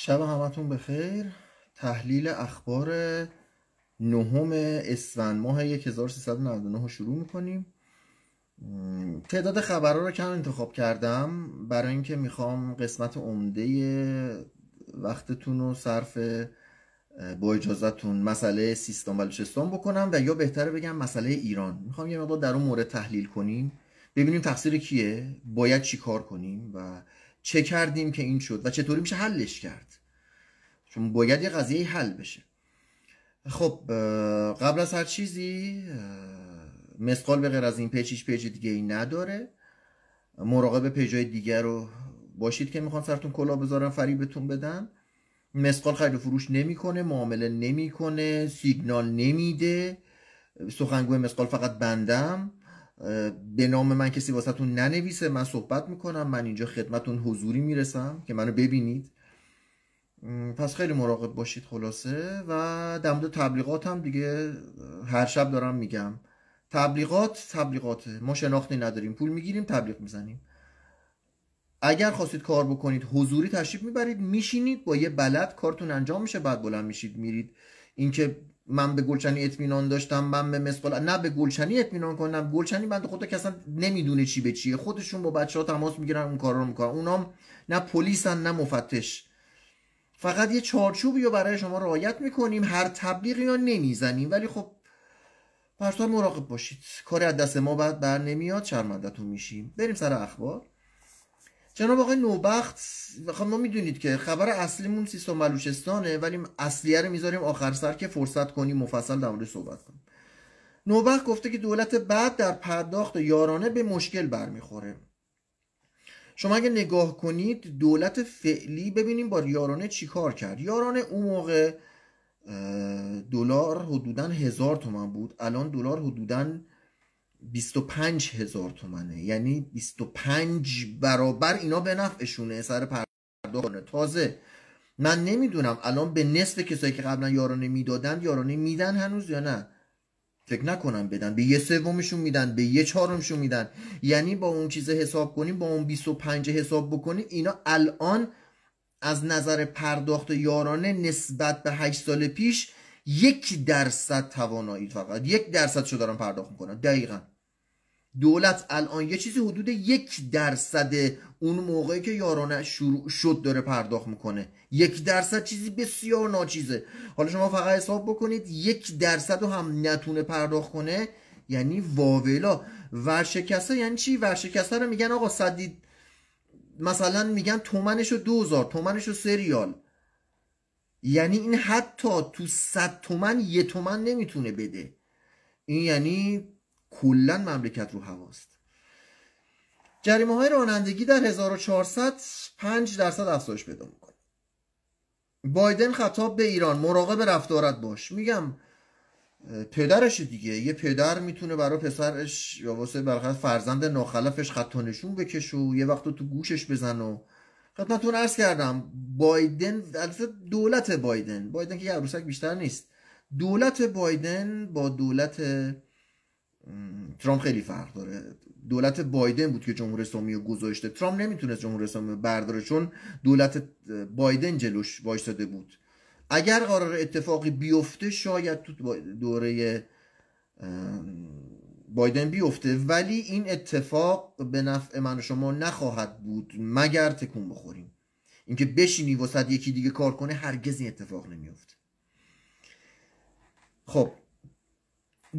شب همتون بخیر تحلیل اخبار نهم اسفند ماه 1399 رو شروع میکنیم تعداد خبرها رو کم انتخاب کردم برای اینکه میخوام قسمت عمده وقتتون رو صرف با اجازتون مسئله سیستان و بکنم و یا بهتره بگم مسئله ایران میخوام یه مقدار در اون مورد تحلیل کنیم ببینیم تقصیر کیه باید چی کار کنیم و چه کردیم که این شد و چطوری میشه حلش کرد چون باید یه قضیه حل بشه خب قبل از هر چیزی مسقال به غیر از این پیچیش پیج دیگه ای نداره مراقب پیجای دیگر رو باشید که میخوان سرتون کلا بذارن فریبتون بدن مسقال خرید و فروش نمیکنه معامله نمیکنه سیگنال نمیده سخنگوی مسقال فقط بندم به نام من کسی واسهتون ننویسه من صحبت میکنم من اینجا خدمتون حضوری میرسم که منو ببینید پس خیلی مراقب باشید خلاصه و در مورد تبلیغات هم دیگه هر شب دارم میگم تبلیغات تبلیغاته ما شناختی نداریم پول میگیریم تبلیغ میزنیم اگر خواستید کار بکنید حضوری تشریف میبرید میشینید با یه بلد کارتون انجام میشه بعد بلند میشید میرید اینکه من به گلچنی اطمینان داشتم من به نه به گلچنی اطمینان کنم گلچنی بند خودت که اصلا نمیدونه چی به چیه خودشون با بچه ها تماس میگیرن اون کار رو میکنن اونام نه پلیسن نه مفتش فقط یه چارچوبی رو برای شما رعایت میکنیم هر تبلیغی رو نمیزنیم ولی خب پرسا مراقب باشید کاری از دست ما بعد بر نمیاد شرمندتون میشیم بریم سر اخبار جناب آقای نوبخت خب ما میدونید که خبر اصلیمون سیستان بلوچستانه ولی اصلیه رو میذاریم آخر سر که فرصت کنیم مفصل در صحبت کنیم نوبخت گفته که دولت بعد در پرداخت یارانه به مشکل برمیخوره شما اگه نگاه کنید دولت فعلی ببینیم با یارانه چیکار کرد یارانه اون موقع دلار حدودا هزار تومن بود الان دلار حدودا 25 هزار تومنه یعنی 25 برابر اینا به نفعشونه سر پرداخت تازه من نمیدونم الان به نصف کسایی که قبلا یارانه میدادن یارانه میدن هنوز یا نه فکر نکنم بدن به یه سومشون میدن به یه چهارمشون میدن یعنی با اون چیزه حساب کنیم با اون 25 حساب بکنیم اینا الان از نظر پرداخت یارانه نسبت به 8 سال پیش یک درصد توانایی فقط یک درصد شو دارن پرداخت میکنن دقیقا دولت الان یه چیزی حدود یک درصد اون موقعی که یارانه شروع شد داره پرداخت میکنه یک درصد چیزی بسیار ناچیزه حالا شما فقط حساب بکنید یک درصد رو هم نتونه پرداخت کنه یعنی واویلا ورشکسته یعنی چی ورشکسته رو میگن آقا صدید مثلا میگن تومنشو دوزار تومنشو سریال یعنی این حتی تو صد تومن یه تومن نمیتونه بده این یعنی کلا مملکت رو هواست جریمه های رانندگی در 1400 5 درصد افزایش پیدا میکنه بایدن خطاب به ایران مراقب رفتارت باش میگم پدرش دیگه یه پدر میتونه برای پسرش یا واسه فرزند ناخلفش خط نشون بکشه و یه وقت تو گوشش بزن و خدمتتون عرض کردم بایدن دولت بایدن بایدن که عروسک بیشتر نیست دولت بایدن با دولت ترامپ خیلی فرق داره دولت بایدن بود که جمهور اسلامی رو گذاشته ترامپ نمیتونست جمهور اسلامی برداره چون دولت بایدن جلوش وایستاده بود اگر قرار اتفاقی بیفته شاید تو دوره بایدن بیفته ولی این اتفاق به نفع من و شما نخواهد بود مگر تکون بخوریم اینکه بشینی وسط یکی دیگه کار کنه هرگز این اتفاق نمیفته خب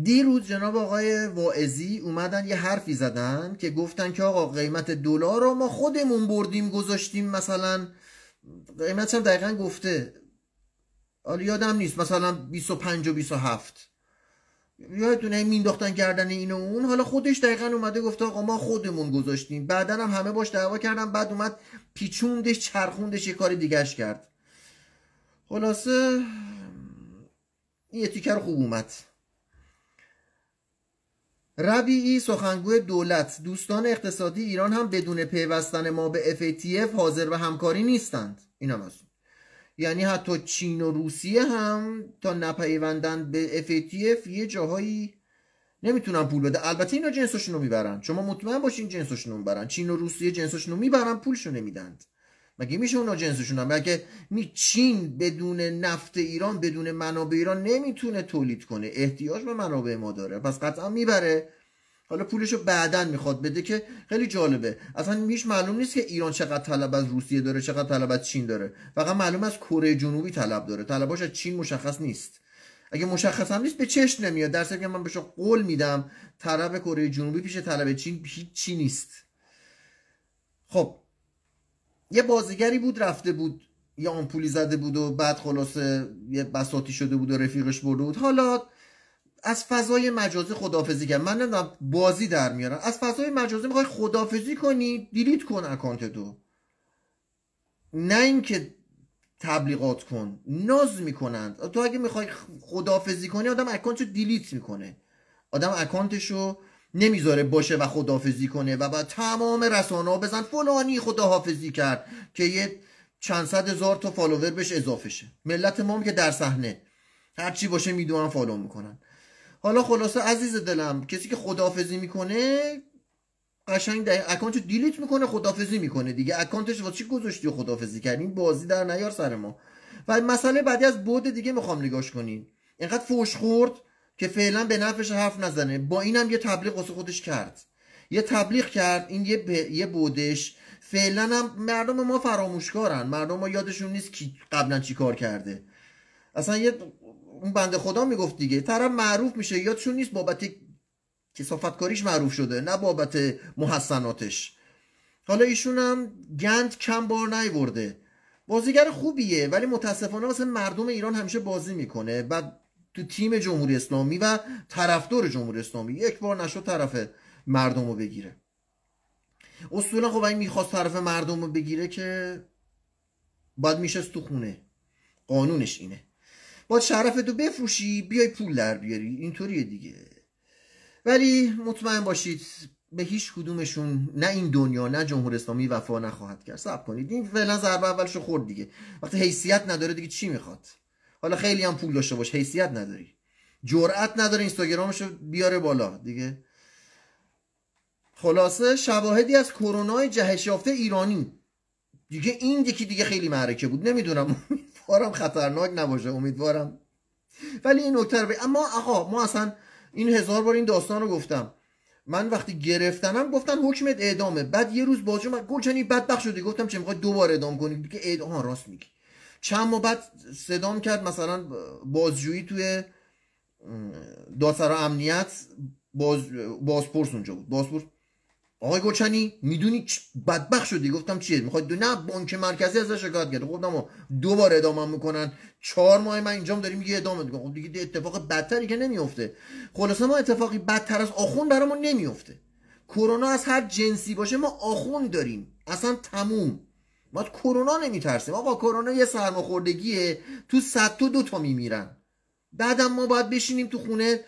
دیروز جناب آقای واعظی اومدن یه حرفی زدن که گفتن که آقا قیمت دلار رو ما خودمون بردیم گذاشتیم مثلا قیمتش هم دقیقا گفته حالا یادم نیست مثلا 25 و 27 یادتونه مینداختن گردن این و اون حالا خودش دقیقا اومده گفته آقا ما خودمون گذاشتیم بعدا هم همه باش دعوا کردن بعد اومد پیچوندش چرخوندش یه کار دیگهش کرد خلاصه این تیکر خوب اومد ربیعی سخنگوی دولت دوستان اقتصادی ایران هم بدون پیوستن ما به FATF حاضر به همکاری نیستند این هم هست. یعنی حتی چین و روسیه هم تا نپیوندن به FATF یه جاهایی نمیتونن پول بده البته اینا جنسشون رو میبرن شما مطمئن باشین جنسشون رو میبرن چین و روسیه جنسشون رو میبرن پولشون نمیدند مگه میشه اونا جنسشون هم مگه می چین بدون نفت ایران بدون منابع ایران نمیتونه تولید کنه احتیاج به منابع ما داره پس قطعا میبره حالا پولشو بعدا میخواد بده که خیلی جالبه اصلا هیچ معلوم نیست که ایران چقدر طلب از روسیه داره چقدر طلب از چین داره فقط معلوم از کره جنوبی طلب داره طلباش از چین مشخص نیست اگه مشخص هم نیست به چشم نمیاد در که من بهش قول میدم طلب کره جنوبی پیش طلب چین هیچی نیست خب یه بازیگری بود رفته بود یه آمپولی زده بود و بعد خلاصه یه بساتی شده بود و رفیقش برده بود حالا از فضای مجازی خدافزی کن من نمیدونم بازی در میارن از فضای مجازی میخوای خدافزی کنی دیلیت کن اکانت تو نه اینکه تبلیغات کن ناز میکنند تو اگه میخوای خدافزی کنی آدم اکانتشو دیلیت میکنه آدم اکانتشو نمیذاره باشه و خدافزی کنه و بعد تمام رسانه ها بزن فلانی خداحافظی کرد که یه چند صد هزار تا فالوور بهش اضافه شه ملت ما که در صحنه هرچی باشه میدونن فالو میکنن حالا خلاصه عزیز دلم کسی که خدافزی میکنه قشنگ در اکانت دیلیت میکنه خدافزی میکنه دیگه اکانتش واسه چی گذاشتی و خدافزی این بازی در نیار سر ما و مسئله بعدی از بود دیگه میخوام نگاش کنین اینقدر فوش خورد که فعلا به نفش حرف نزنه با اینم یه تبلیغ واسه خودش کرد یه تبلیغ کرد این یه, ب... یه بودش فعلا مردم ما فراموشکارن مردم ما یادشون نیست کی قبلا چی کار کرده اصلا یه اون بنده خدا میگفت دیگه طرف معروف میشه یا چون نیست بابت کاریش معروف شده نه بابت محسناتش حالا ایشون هم گند کم بار نیورده بازیگر خوبیه ولی متاسفانه واسه مردم ایران همیشه بازی میکنه و تو تیم جمهوری اسلامی و طرفدار جمهوری اسلامی یک بار نشد طرف مردم رو بگیره اصولا خب این میخواست طرف مردم رو بگیره که باید میشه تو خونه قانونش اینه با شرفتو بفروشی بیای پول در بیاری اینطوریه دیگه ولی مطمئن باشید به هیچ کدومشون نه این دنیا نه جمهور اسلامی وفا نخواهد کرد صبر کنید این فعلا ضربه اولش خورد دیگه وقتی حیثیت نداره دیگه چی میخواد حالا خیلی هم پول داشته باش حیثیت نداری جرأت نداره اینستاگرامشو بیاره بالا دیگه خلاصه شواهدی از کرونا جهش یافته ایرانی دیگه این یکی دیگه خیلی معرکه بود نمیدونم امیدوارم خطرناک نباشه امیدوارم ولی این نکته رو اما آقا ما اصلا این هزار بار این داستان رو گفتم من وقتی گرفتنم گفتن حکمت اعدامه بعد یه روز باجو من گلچنی بدبخ شدی گفتم چه میخوای دوبار اعدام کنی که اعدام راست میگی چند ما بعد صدام کرد مثلا بازجویی توی دادسرا امنیت باز بازپرس اونجا بود بازپرس آقای گوچنی میدونی بدبخ شدی گفتم چیه میخواد نه بانک مرکزی ازش شکایت کرد گفتم خب، دو بار ادامه میکنن چهار ماه من اینجام داریم یه ادامه میکنم خب دیگه اتفاق بدتری که نمیفته خلاصه ما اتفاقی بدتر از آخون برامون نمیفته کرونا از هر جنسی باشه ما آخون داریم اصلا تموم ما کرونا نمیترسیم آقا کرونا یه سرماخوردگیه تو صد تو دو تا میمیرن بعدم ما باید بشینیم تو خونه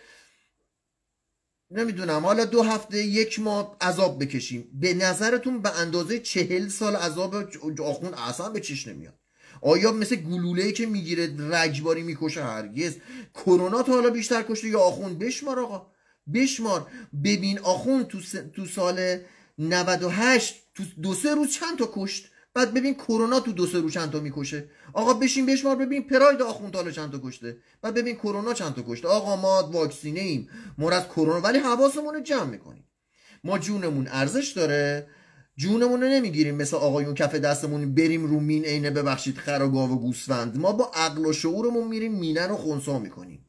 نمیدونم حالا دو هفته یک ماه عذاب بکشیم به نظرتون به اندازه چهل سال عذاب آخون اصلا به چیش نمیاد آیا مثل گلوله که میگیره رگباری میکشه هرگز کرونا تا حالا بیشتر کشته یا آخون بشمار آقا بشمار ببین آخون تو, تو سال 98 تو دو سه روز چند تا کشت بعد ببین کرونا تو دو سه رو چند تا میکشه آقا بشین بشمار ببین پراید آخوند حالا چند تا کشته بعد ببین کرونا چند تا کشته آقا ما واکسینه ایم مرت کرونا ولی حواسمون رو جمع میکنیم ما جونمون ارزش داره جونمون رو نمیگیریم مثل آقایون کف دستمون بریم رو مین عینه ببخشید خر و گاو و گوسفند ما با عقل و شعورمون میریم مینه رو خونسا میکنیم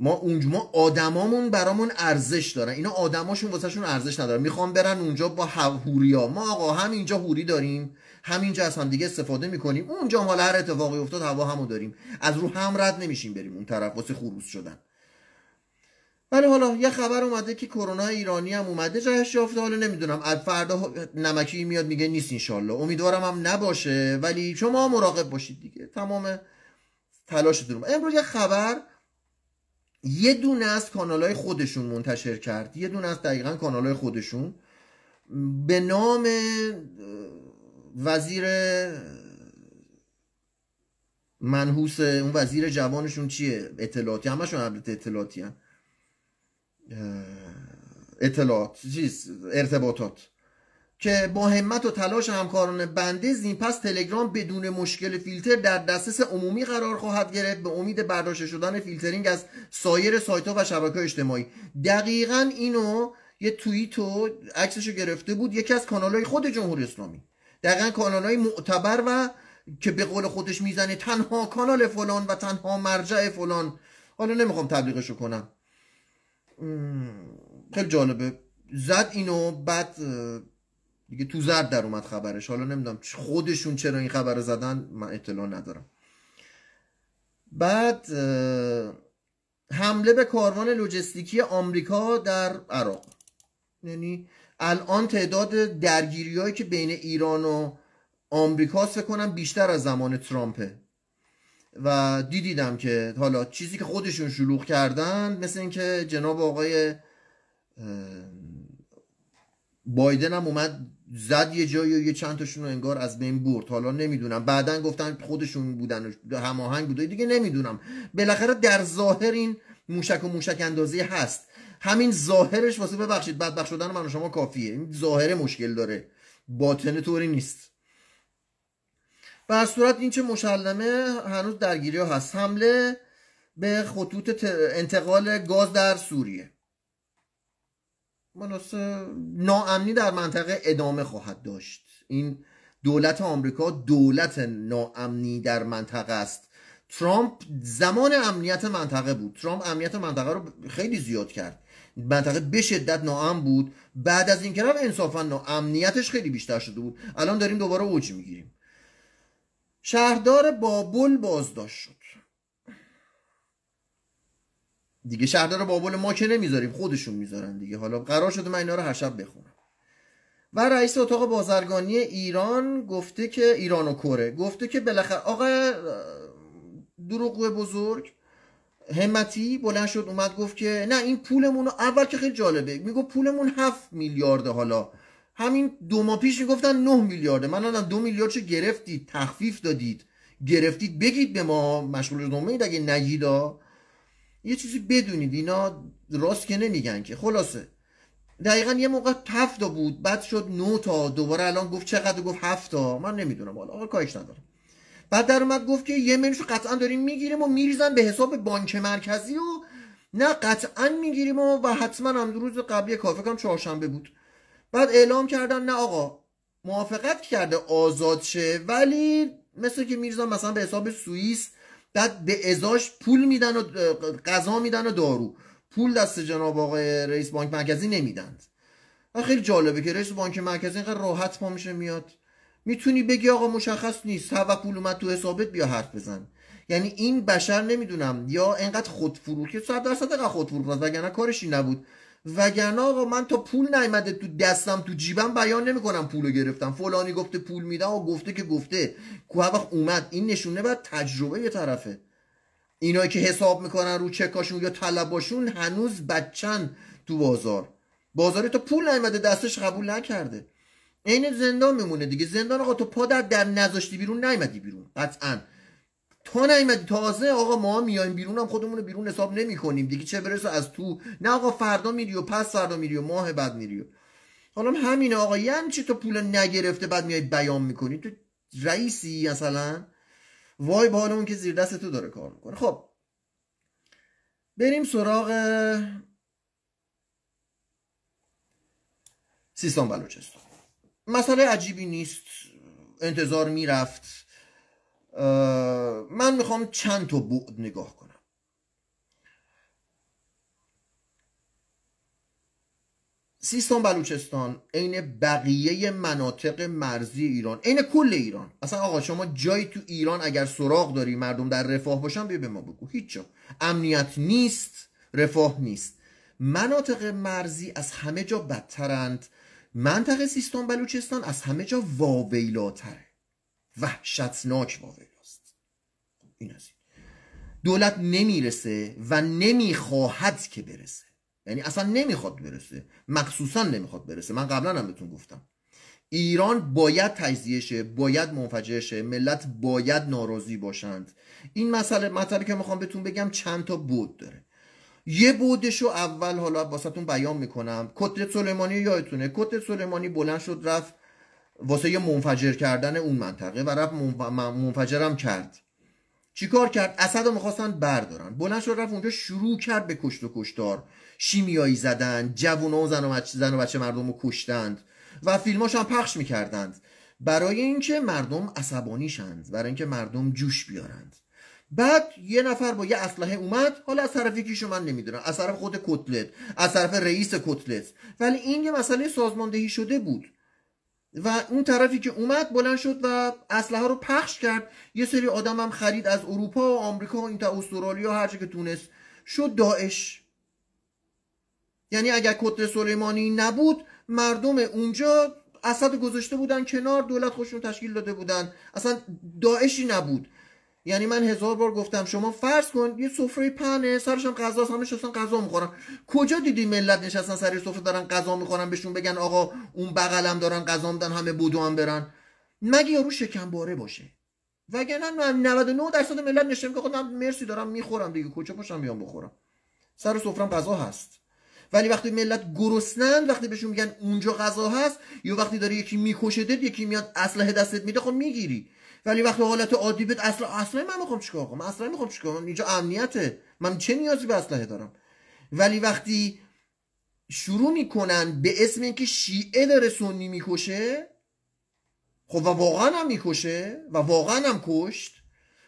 ما اونجا ما آدمامون برامون ارزش دارن اینا آدماشون واسهشون ارزش ندارن میخوان برن اونجا با ها ما آقا همینجا حوری داریم همینجا از هم دیگه استفاده میکنیم اونجا مال هر اتفاقی افتاد هوا همو داریم از رو هم رد نمیشیم بریم اون طرف واسه خروس شدن ولی حالا یه خبر اومده که کرونا ایرانی هم اومده جایش یافته حالا نمیدونم از فردا نمکی میاد میگه نیست انشالله امیدوارم هم نباشه ولی شما مراقب باشید دیگه تمام تلاش امروز یه خبر یه دونه از کانال خودشون منتشر کرد یه دونه از دقیقا کانال خودشون به نام وزیر منحوس اون وزیر جوانشون چیه اطلاعاتی همشون البته اطلاعاتی هم. اطلاعات چیز ارتباطات که با همت و تلاش همکاران بنده زین پس تلگرام بدون مشکل فیلتر در دسترس عمومی قرار خواهد گرفت به امید برداشته شدن فیلترینگ از سایر سایت ها و شبکه اجتماعی دقیقا اینو یه توییت و عکسشو گرفته بود یکی از کانال های خود جمهوری اسلامی دقیقا کانال های معتبر و که به قول خودش میزنه تنها کانال فلان و تنها مرجع فلان حالا نمیخوام تبلیغشو کنم خیلی جالبه زد اینو بعد دیگه تو زرد در اومد خبرش حالا نمیدونم خودشون چرا این خبر زدن من اطلاع ندارم بعد حمله به کاروان لوجستیکی آمریکا در عراق یعنی الان تعداد درگیریهایی که بین ایران و آمریکا فکر کنم بیشتر از زمان ترامپه و دیدیدم که حالا چیزی که خودشون شلوغ کردن مثل اینکه جناب آقای بایدن هم اومد زد یه جایی و یه چند تاشون رو انگار از بین برد حالا نمیدونم بعدا گفتن خودشون بودن و هماهنگ بود دیگه نمیدونم بالاخره در ظاهر این موشک و موشک اندازی هست همین ظاهرش واسه ببخشید بدبخ شدن من و شما کافیه این ظاهره مشکل داره باطنه طوری نیست به صورت این چه مشلمه هنوز درگیری هست حمله به خطوط انتقال گاز در سوریه مناسه ناامنی در منطقه ادامه خواهد داشت این دولت آمریکا دولت ناامنی در منطقه است ترامپ زمان امنیت منطقه بود ترامپ امنیت منطقه رو خیلی زیاد کرد منطقه به شدت ناامن بود بعد از این کنار انصافا ناامنیتش خیلی بیشتر شده بود الان داریم دوباره اوج میگیریم شهردار بابل بازداشت شد دیگه رو بابل ما که نمیذاریم خودشون میذارن دیگه حالا قرار شده من اینا رو هر بخونم و رئیس اتاق بازرگانی ایران گفته که ایران و کره گفته که بالاخره آقا دروغوی بزرگ همتی بلند شد اومد گفت که نه این پولمون اول که خیلی جالبه میگو پولمون هفت میلیارد حالا همین دو ماه پیش میگفتن 9 میلیارد من الان دو میلیارد چه گرفتید تخفیف دادید گرفتید بگید به ما مشغول دومه اگه یه چیزی بدونید اینا راست که نمیگن که خلاصه دقیقا یه موقع هفت بود بعد شد نه تا دوباره الان گفت چقدر گفت هفت تا من نمیدونم حالا آقا کاش ندارم بعد در اومد گفت که یه میلیونشو قطعا داریم میگیریم و میریزن به حساب بانک مرکزی و نه قطعا میگیریم و, و حتما هم روز قبلی کافه کم چهارشنبه بود بعد اعلام کردن نه آقا موافقت کرده آزاد شه ولی مثل که میریزن مثلا به حساب سوئیس بعد به ازاش پول میدن و غذا میدن و دارو پول دست جناب آقای رئیس بانک مرکزی نمیدن خیلی جالبه که رئیس بانک مرکزی اینقدر راحت پا میشه میاد میتونی بگی آقا مشخص نیست هوا پول اومد تو حسابت بیا حرف بزن یعنی این بشر نمیدونم یا انقدر خود که صد درصد خودفروش وگرنه کارشی نبود وگرنه آقا من تا پول نیمده تو دستم تو جیبم بیان نمیکنم پولو گرفتم فلانی گفته پول میده و گفته که گفته کوه وقت اومد این نشونه بعد تجربه یه طرفه اینایی که حساب میکنن رو چکاشون یا طلباشون هنوز بچن تو بازار بازاری تا پول نیمده دستش قبول نکرده عین زندان میمونه دیگه زندان آقا تو پا در نذاشتی بیرون نیمدی بیرون قطعا تو نیومدی تازه آقا ما میایم بیرون هم خودمون رو بیرون حساب نمی کنیم دیگه چه برسه از تو نه آقا فردا میری و پس فردا میری و ماه بعد میری و حالا همینه آقا یه یعنی همچی تو پول نگرفته بعد میای بیان میکنی تو رئیسی مثلا وای به اون که زیر دست تو داره کار میکنه خب بریم سراغ سیستان بلوچستان مسئله عجیبی نیست انتظار میرفت من میخوام چند تا بعد نگاه کنم سیستان بلوچستان عین بقیه مناطق مرزی ایران عین کل ایران اصلا آقا شما جایی تو ایران اگر سراغ داری مردم در رفاه باشن بیا به ما بگو هیچ جا امنیت نیست رفاه نیست مناطق مرزی از همه جا بدترند منطقه سیستان بلوچستان از همه جا واویلاتره وحشتناک است این از این. دولت نمیرسه و نمیخواهد که برسه یعنی اصلا نمیخواد برسه مخصوصا نمیخواد برسه من قبلا هم بهتون گفتم ایران باید تجزیه شه باید منفجر شه ملت باید ناراضی باشند این مسئله مطلبی که میخوام بهتون بگم چند تا بود داره یه بودش رو اول حالا واسهتون بیان میکنم کتلت سلیمانی یادتونه کتلت سلیمانی بلند شد رفت واسه یه منفجر کردن اون منطقه و رفت منفجرم کرد چیکار کرد اسد رو میخواستن بردارن بلند شد رفت اونجا شروع کرد به کشت و کشتار شیمیایی زدن جوون و زن و, بچه زن و مردم رو کشتند و فیلماش هم پخش میکردند برای اینکه مردم عصبانی شند برای اینکه مردم جوش بیارند بعد یه نفر با یه اسلحه اومد حالا از طرف یکیشو من نمیدونم از طرف خود کتلت از طرف رئیس کتلت ولی این یه مسئله سازماندهی شده بود و اون طرفی که اومد بلند شد و اسلحه رو پخش کرد یه سری آدم هم خرید از اروپا و آمریکا و این تا استرالیا هر که تونست شد داعش یعنی اگر کتر سلیمانی نبود مردم اونجا اسد گذاشته بودن کنار دولت خودشون تشکیل داده بودن اصلا داعشی نبود یعنی من هزار بار گفتم شما فرض کن یه سفره پهنه سرش هم غذا همش اصلا غذا میخورن کجا دیدی ملت نشستن سر سفره دارن غذا میخورن بهشون بگن آقا اون بغلم دارن غذا میدن همه بودو هم برن مگه یارو شکم باره باشه وگرنه من 99 درصد ملت نشم که خودم خب مرسی دارم میخورم دیگه کجا پاشم میام بخورم سر سفره غذا هست ولی وقتی ملت گرسنند وقتی بهشون میگن اونجا غذا هست یا وقتی داره یکی میکشدت یکی میاد اسلحه دستت میده خب میگیری ولی وقتی حالت عادی بد اصلا اصلا من میخوام چیکار کنم اصلا میخوام چیکار کنم اینجا امنیته من چه نیازی به اسلحه دارم ولی وقتی شروع میکنن به اسم اینکه شیعه داره سنی میکشه خب و واقعا هم میکشه و واقعا هم کشت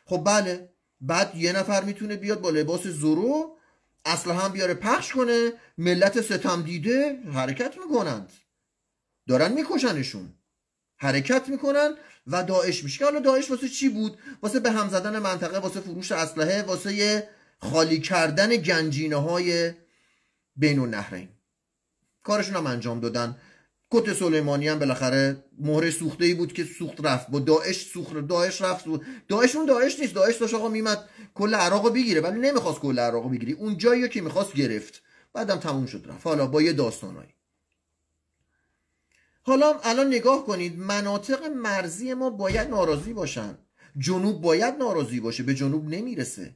خب بله بعد یه نفر میتونه بیاد با لباس زرو اصلا هم بیاره پخش کنه ملت ستم دیده حرکت میکنند دارن میکشنشون حرکت میکنن و داعش میشه که حالا داعش واسه چی بود واسه به هم زدن منطقه واسه فروش اسلحه واسه خالی کردن گنجینه های بین نهرین کارشون هم انجام دادن کت سلیمانی هم بالاخره مهره سوخته ای بود که سوخت رفت با داعش سوخت داعش رفت داعش اون داعش نیست داعش داشت آقا میمد کل عراق بگیره ولی نمیخواست کل عراق بگیری اون جایی که میخواست گرفت بعدم تموم شد رفت حالا با یه داستانایی حالا الان نگاه کنید مناطق مرزی ما باید ناراضی باشن جنوب باید ناراضی باشه به جنوب نمیرسه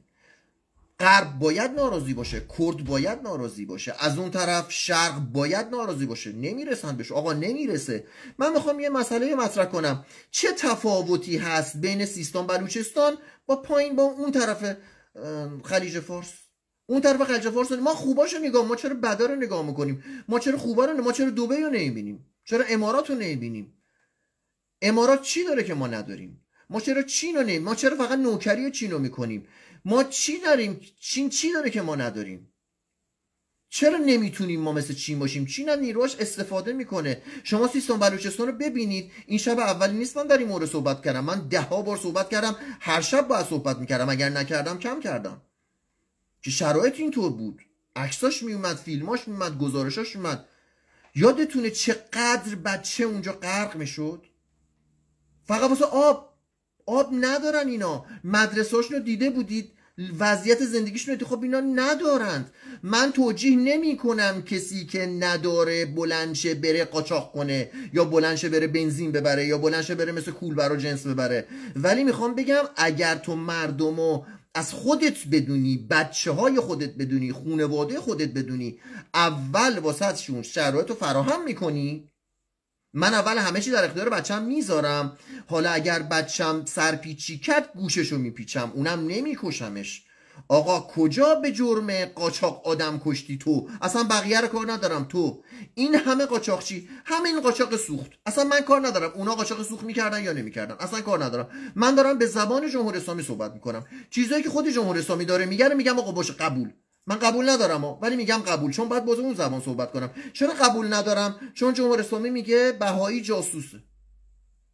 غرب باید ناراضی باشه کرد باید ناراضی باشه از اون طرف شرق باید ناراضی باشه نمیرسن بهش آقا نمیرسه من میخوام یه مسئله مطرح کنم چه تفاوتی هست بین سیستان بلوچستان با پایین با اون طرف خلیج فارس اون طرف خلیج فارس ما خوباشو نگاه ما چرا بدا رو نگاه میکنیم ما چرا خوبا ما چرا دبی رو نمیبینیم چرا امارات رو نمیبینیم امارات چی داره که ما نداریم ما چرا چین رو ما چرا فقط نوکری چین رو میکنیم ما چی داریم چین چی داره که ما نداریم چرا نمیتونیم ما مثل چین باشیم چین از نیروش استفاده میکنه شما سیستان بلوچستان رو ببینید این شب اولی نیست من در این مورد صحبت کردم من ده ها بار صحبت کردم هر شب باید صحبت میکردم اگر نکردم کم کردم که شرایط اینطور بود عکساش میومد فیلماش میومد گزارشاش میومد یادتونه چقدر بچه اونجا غرق میشد فقط واسه آب آب ندارن اینا مدرسه رو دیده بودید وضعیت زندگیشون رو خب اینا ندارند من توجیه نمی کنم کسی که نداره بلنشه بره قاچاق کنه یا بلنشه بره بنزین ببره یا بلنشه بره مثل کولبر و جنس ببره ولی میخوام بگم اگر تو مردم و از خودت بدونی بچه های خودت بدونی خونواده خودت بدونی اول واسهشون شرایط رو فراهم میکنی من اول همه چی در اختیار بچم میذارم حالا اگر بچم سرپیچی کرد گوشش رو میپیچم اونم نمیکشمش آقا کجا به جرم قاچاق آدم کشتی تو اصلا بقیه رو کار ندارم تو این همه قاچاق همه این قاچاق سوخت اصلا من کار ندارم اونا قاچاق سوخت میکردن یا نمیکردن اصلا کار ندارم من دارم به زبان جمهوری اسلامی صحبت میکنم چیزایی که خود جمهوری اسلامی داره میگه میگم آقا باشه قبول من قبول ندارم ولی میگم قبول چون باید باز اون زبان صحبت کنم چرا قبول ندارم چون جمهوری اسلامی میگه بهایی جاسوسه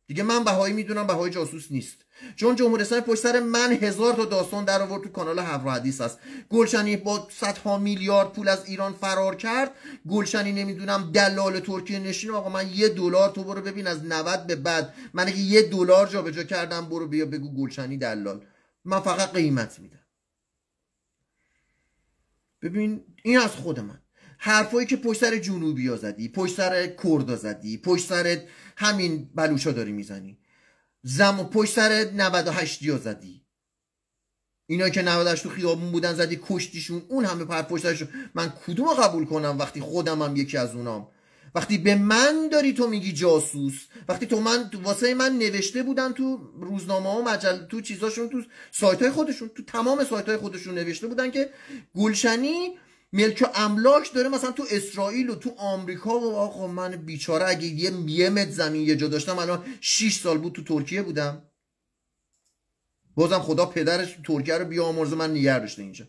دیگه من بهایی میدونم بهایی جاسوس نیست چون جمهوری اسلامی پشت سر من هزار تا داستان در آورد تو کانال همراه حدیث است گلشنی با صدها میلیارد پول از ایران فرار کرد گلشنی نمیدونم دلال ترکیه نشین آقا من یه دلار تو برو ببین از 90 به بعد من اگه یه دلار جابجا کردم برو بیا بگو گلشنی دلال من فقط قیمت میدم ببین این از خود من حرفایی که پشت سر جنوبی زدی پشت سر کردا زدی پشت سر همین بلوچا داری میزنی زم و پشت سر 98 یا زدی اینا که 98 تو خیابون بودن زدی کشتیشون اون همه پر پشتشون من کدوم قبول کنم وقتی خودم هم یکی از اونام وقتی به من داری تو میگی جاسوس وقتی تو من واسه من نوشته بودن تو روزنامه ها مجل تو چیزاشون تو سایت های خودشون تو تمام سایت های خودشون نوشته بودن که گلشنی ملک املاک داره مثلا تو اسرائیل و تو آمریکا و آقا من بیچاره اگه یه میمت زمین یه جا داشتم الان 6 سال بود تو ترکیه بودم بازم خدا پدرش ترکیه رو بیامرزه من نیگر داشته اینجا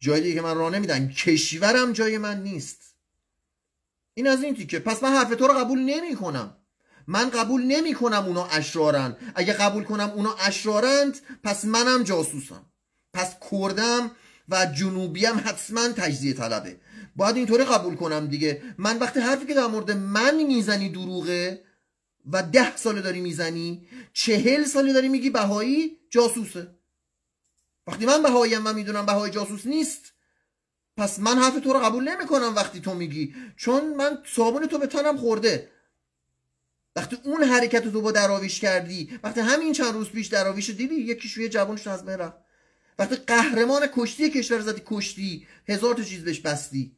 جایی که من راه نمیدن کشورم جای من نیست این از این تیکه پس من حرف تو رو قبول کنم من قبول نمی کنم اونا اشرارن اگه قبول کنم اونا اشرارند پس منم جاسوسم پس کردم و جنوبی هم حتما تجزیه طلبه باید اینطوری قبول کنم دیگه من وقتی حرفی که در مورد من میزنی دروغه و ده ساله داری میزنی چهل ساله داری میگی بهایی جاسوسه وقتی من بهاییم و میدونم بهایی جاسوس نیست پس من حرف تو رو قبول نمیکنم وقتی تو میگی چون من صابون تو به تنم خورده وقتی اون حرکت تو با دراویش کردی وقتی همین چند روز پیش دراویش دیدی یکیش روی جوانش از بین وقتی قهرمان کشتی کشور زدی کشتی هزار تا چیز بهش بستی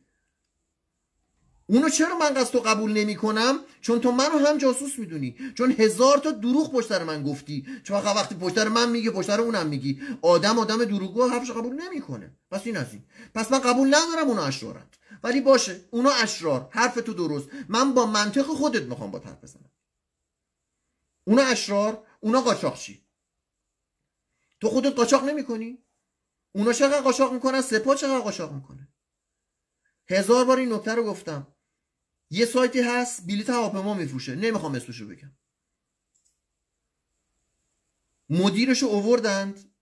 اونو چرا من قصد تو قبول نمی کنم چون تو منو هم جاسوس میدونی چون هزار تا دروغ پشت من گفتی چون وقتی پشت من میگه پشت اونم میگی آدم آدم دروغگو حرفش قبول نمیکنه پس این از این پس من قبول ندارم اونو اشرارن ولی باشه اونا اشرار حرف تو درست من با منطق خودت میخوام با حرف بزنم اونا اشرار اونا قاچاقچی تو خودت قاچاق نمیکنی اونا چقدر قاچاق میکنن سپا چقدر قاچاق میکنه هزار بار این نکته رو گفتم یه سایتی هست بلیت هواپیما میفروشه نمیخوام اسمش بگم مدیرش رو اووردند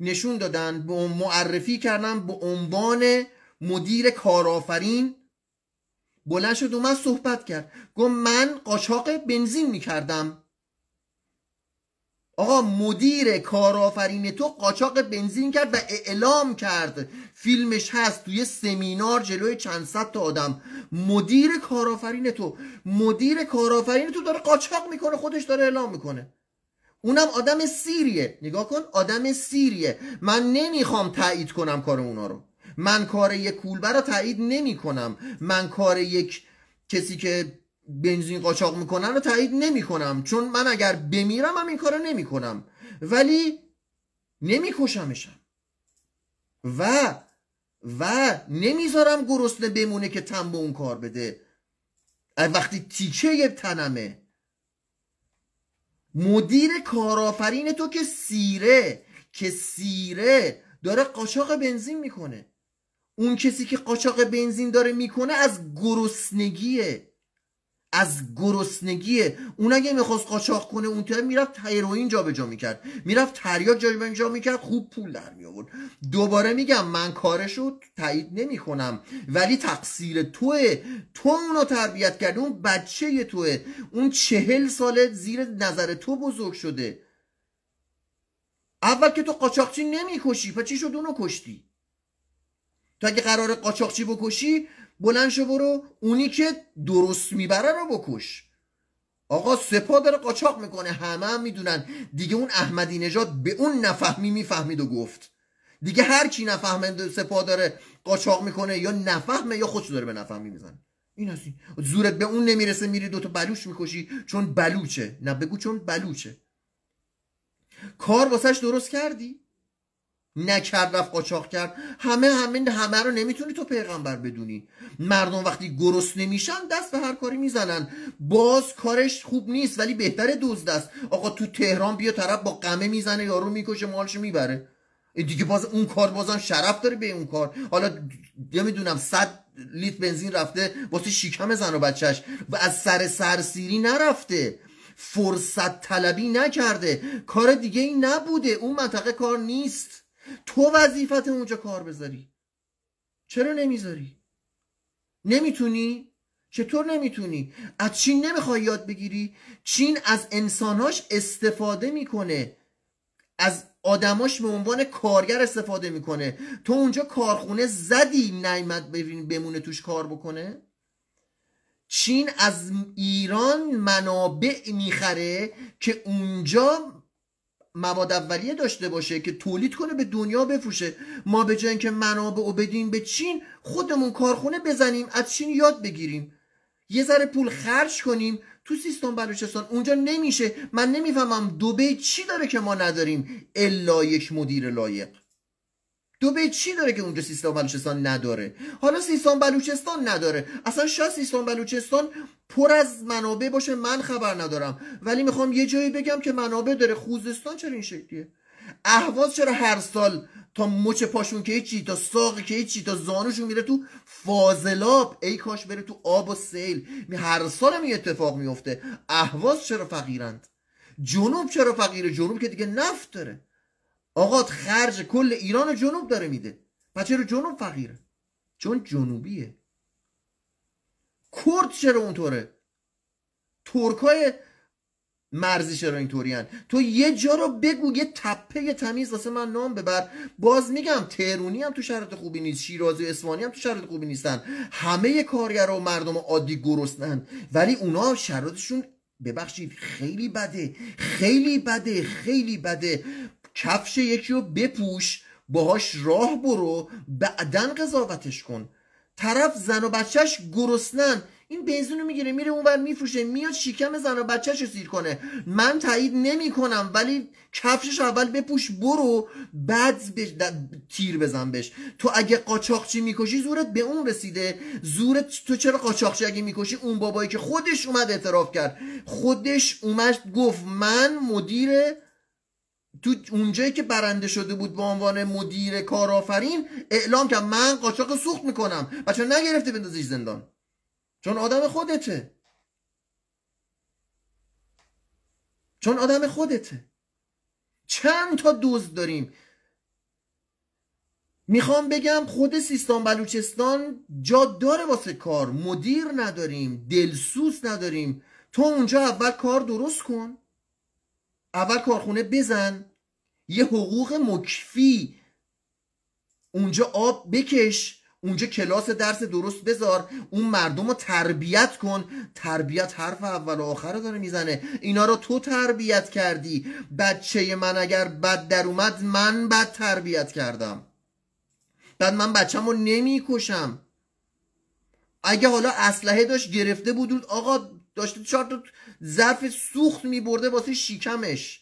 نشون دادند معرفی کردن به عنوان مدیر کارآفرین بلند شد من صحبت کرد گفت من قاچاق بنزین میکردم آقا مدیر کارآفرین تو قاچاق بنزین کرد و اعلام کرد فیلمش هست توی سمینار جلوی چند صد تا آدم مدیر کارآفرین تو مدیر کارآفرین تو داره قاچاق میکنه خودش داره اعلام میکنه اونم آدم سیریه نگاه کن آدم سیریه من نمیخوام تایید کنم کار اونا رو من کار یک کولبر رو تایید نمیکنم من کار یک کسی که بنزین قاچاق میکنن رو تایید نمیکنم چون من اگر بمیرم هم این کارو نمیکنم ولی نمیکشمشم و و نمیذارم گرسنه بمونه که تن به اون کار بده وقتی تیکه تنمه مدیر کارآفرین تو که سیره که سیره داره قاچاق بنزین میکنه اون کسی که قاچاق بنزین داره میکنه از گرسنگیه از گرسنگی اون اگه میخواست قاچاق کنه اون که میرفت به جابجا میکرد میرفت تریاک جابجا میکرد خوب پول در آورد دوباره میگم من کارش رو تایید نمیکنم ولی تقصیر توه تو اونو تربیت کردی اون بچه توه اون چهل ساله زیر نظر تو بزرگ شده اول که تو قاچاقچی نمیکشی پس چی شد اونو کشتی تو اگه قرار قاچاقچی بکشی بلند شو برو اونی که درست میبره رو بکش آقا سپاه داره قاچاق میکنه همه هم میدونن دیگه اون احمدی نژاد به اون نفهمی میفهمید و گفت دیگه هر کی نفهمه سپاه داره قاچاق میکنه یا نفهمه یا خودش داره به نفهمی میزنه این هستی زورت به اون نمیرسه میری دوتا بلوچ میکشی چون بلوچه نه بگو چون بلوچه کار واسش درست کردی نکرد رفت قاچاق کرد همه همه همه رو نمیتونی تو پیغمبر بدونی مردم وقتی گرسنه نمیشن دست به هر کاری میزنن باز کارش خوب نیست ولی بهتر دزد است آقا تو تهران بیا طرف با قمه میزنه یارو میکشه مالش میبره دیگه باز اون کار بازم شرف داره به اون کار حالا نمیدونم صد لیتر بنزین رفته واسه شیکم زن و بچهش و از سر سرسیری نرفته فرصت طلبی نکرده کار دیگه ای نبوده اون منطقه کار نیست تو وظیفت اونجا کار بذاری چرا نمیذاری نمیتونی چطور نمیتونی از چین نمیخوای یاد بگیری چین از انسانهاش استفاده میکنه از آدماش به عنوان کارگر استفاده میکنه تو اونجا کارخونه زدی نیمت بمونه توش کار بکنه چین از ایران منابع میخره که اونجا مواد اولیه داشته باشه که تولید کنه به دنیا بفروشه ما به جای اینکه منابع و بدیم به چین خودمون کارخونه بزنیم از چین یاد بگیریم یه ذره پول خرج کنیم تو سیستم بلوچستان اونجا نمیشه من نمیفهمم دوبه چی داره که ما نداریم الا یک مدیر لایق به چی داره که اونجا سیستان بلوچستان نداره حالا سیستان بلوچستان نداره اصلا شاید سیستان بلوچستان پر از منابع باشه من خبر ندارم ولی میخوام یه جایی بگم که منابع داره خوزستان چرا این شکلیه اهواز چرا هر سال تا مچ پاشون که چی تا ساق که چی تا زانوشون میره تو فازلاب ای کاش بره تو آب و سیل هر سال می اتفاق میفته اهواز چرا فقیرند جنوب چرا فقیره جنوب که دیگه نفت داره آقا خرج کل ایران و جنوب داره میده و چرا جنوب فقیره چون جنوبیه کرد چرا اونطوره ترکای مرزی چرا اینطوری هن تو یه جا رو بگو یه تپه تمیز واسه من نام ببر باز میگم تهرونی هم تو شرط خوبی نیست شیرازی و اسوانی هم تو شرط خوبی نیستن همه کارگر و مردم عادی گرسنن ولی اونا شرطشون ببخشید خیلی بده خیلی بده خیلی بده کفش یکی رو بپوش باهاش راه برو بعدا قضاوتش کن طرف زن و بچهش گرسنن این بنزین رو میگیره میره اونور میفروشه میاد شکم زن و بچهش رو سیر کنه من تایید نمیکنم ولی کفشش اول بپوش برو بعد بش... تیر بزن بش تو اگه قاچاقچی میکشی زورت به اون رسیده زورت تو چرا قاچاقچی اگه میکشی اون بابایی که خودش اومد اعتراف کرد خودش اومد گفت من مدیر تو اونجایی که برنده شده بود به عنوان مدیر کارآفرین اعلام کرد من قاچاق سوخت میکنم و چون نگرفته بندازیش زندان چون آدم خودته چون آدم خودته چند تا دوز داریم میخوام بگم خود سیستان بلوچستان جا داره واسه کار مدیر نداریم دلسوز نداریم تو اونجا اول کار درست کن اول کارخونه بزن یه حقوق مکفی اونجا آب بکش اونجا کلاس درس درست بذار اون مردم رو تربیت کن تربیت حرف اول و آخر رو داره میزنه اینا رو تو تربیت کردی بچه من اگر بد در اومد من بد تربیت کردم بعد من بچم رو نمیکشم اگه حالا اسلحه داشت گرفته بود آقا داشته چهار تا ظرف سوخت میبرده واسه شیکمش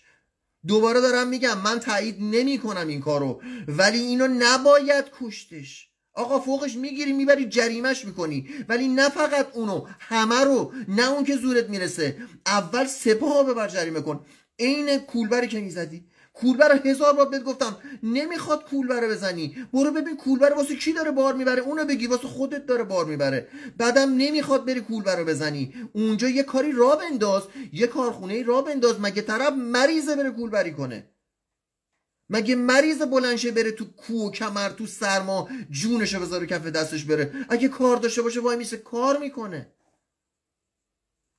دوباره دارم میگم من تایید نمی کنم این کارو ولی اینو نباید کشتش آقا فوقش میگیری میبری جریمش میکنی ولی نه فقط اونو همه رو نه اون که زورت میرسه اول سپاه ببر جریمه کن عین کولبری که میزدی کولبر هزار بار بهت گفتم نمیخواد کولبره بزنی برو ببین کولبر واسه کی داره بار میبره اونو بگی واسه خودت داره بار میبره بعدم نمیخواد بری کولبر بزنی اونجا یه کاری را بنداز یه کارخونه را بنداز مگه طرف مریضه بره کولبری کنه مگه مریض بلنشه بره تو کو و کمر تو سرما جونشو بذاره کف دستش بره اگه کار داشته باشه وای میسه کار میکنه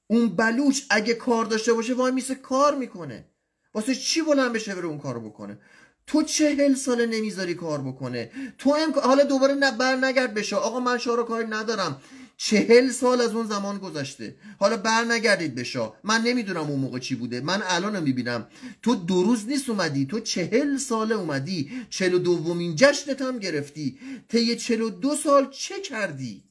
اون بلوچ اگه کار داشته باشه وای میسه کار میکنه واسه چی بلند بشه بره اون کارو بکنه تو چهل ساله نمیذاری کار بکنه تو امک... حالا دوباره نه بر نگرد بشه آقا من شما کاری ندارم چهل سال از اون زمان گذشته حالا بر نگردید بشا من نمیدونم اون موقع چی بوده من الانم میبینم تو دو روز نیست اومدی تو چهل ساله اومدی چهل و دومین جشنت هم گرفتی طی چهل و دو سال چه کردی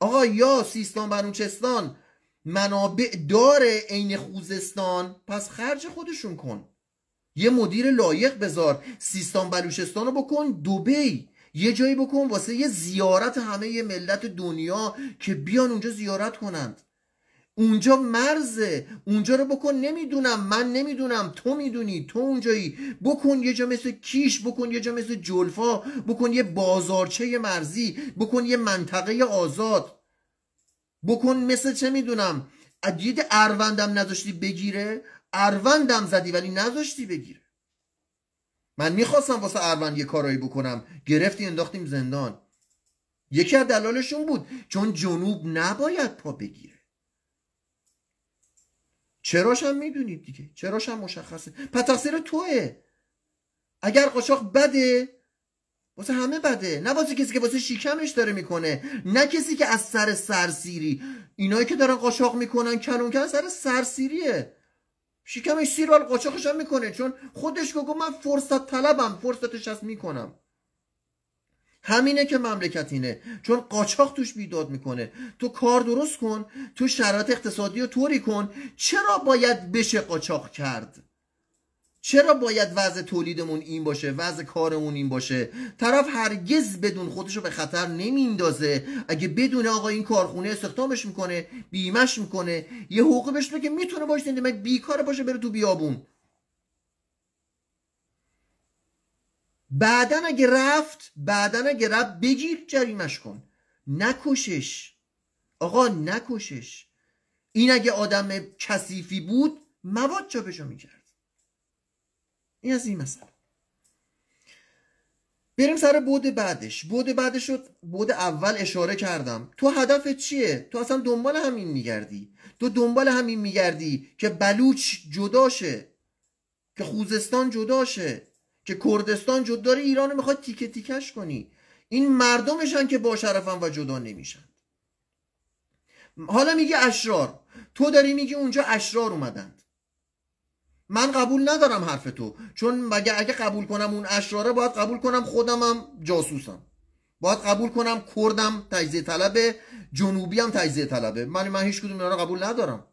آقا یا سیستان برونچستان منابع داره عین خوزستان پس خرج خودشون کن یه مدیر لایق بذار سیستان بلوچستان رو بکن دوبی یه جایی بکن واسه یه زیارت همه یه ملت دنیا که بیان اونجا زیارت کنند اونجا مرزه اونجا رو بکن نمیدونم من نمیدونم تو میدونی تو اونجایی بکن یه جا مثل کیش بکن یه جا مثل جلفا بکن یه بازارچه مرزی بکن یه منطقه آزاد بکن مثل چه میدونم عدید اروندم نذاشتی بگیره اروندم زدی ولی نذاشتی بگیره من میخواستم واسه اروند یه کارایی بکنم گرفتی انداختیم زندان یکی از دلالشون بود چون جنوب نباید پا بگیره چراش هم میدونید دیگه چراش هم مشخصه پس توه اگر قاچاق بده واسه همه بده نه واسه کسی که واسه شیکمش داره میکنه نه کسی که از سر سرسیری اینایی که دارن قاچاق میکنن کنون از سر سرسیریه شیکمش سیر وال قاچاقش هم میکنه چون خودش گفت من فرصت طلبم فرصتش هست میکنم همینه که مملکت اینه چون قاچاق توش بیداد میکنه تو کار درست کن تو شرایط اقتصادی رو طوری کن چرا باید بشه قاچاق کرد چرا باید وضع تولیدمون این باشه وضع کارمون این باشه طرف هرگز بدون خودش رو به خطر نمیندازه اگه بدون آقا این کارخونه استخدامش میکنه بیمش میکنه یه حقوقی بهش که میتونه باش زندگی بیکار باشه بره تو بیابون بعدا اگه رفت بعدا اگه رفت بگیر جریمش کن نکشش آقا نکشش این اگه آدم کثیفی بود مواد چاپشو میکرد این از این مثلا بریم سر بود بعدش بود بعدش رو بود اول اشاره کردم تو هدف چیه تو اصلا دنبال همین میگردی تو دنبال همین میگردی که بلوچ جداشه که خوزستان جداشه که کردستان داره ایران رو میخواد تیکه تیکش کنی این مردمشن که با و جدا نمیشن حالا میگه اشرار تو داری میگی اونجا اشرار اومدند من قبول ندارم حرف تو چون مگه اگه قبول کنم اون اشراره باید قبول کنم خودمم جاسوسم باید قبول کنم کردم تجزیه طلبه جنوبی هم تجزیه طلبه من من هیچ کدوم اینا رو قبول ندارم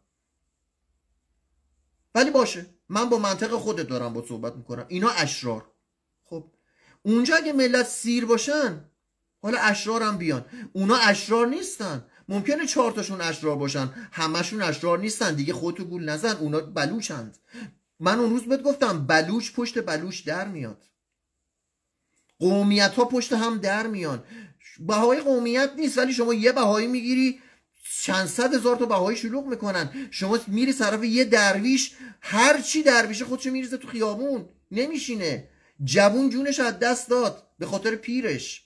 ولی باشه من با منطق خودت دارم با صحبت میکنم اینا اشرار خب اونجا اگه ملت سیر باشن حالا اشرار هم بیان اونا اشرار نیستن ممکنه چهارتاشون اشرار باشن همشون اشرار نیستن دیگه خودتو گول نزن اونا بلوچند من اون روز بهت گفتم بلوش پشت بلوش در میاد قومیت ها پشت هم در میان بهای قومیت نیست ولی شما یه بهایی میگیری چند صد هزار تا بهایی شلوغ میکنن شما میری طرف یه درویش هر چی درویشه خودشو میریزه تو خیابون نمیشینه جوون جونش از دست داد به خاطر پیرش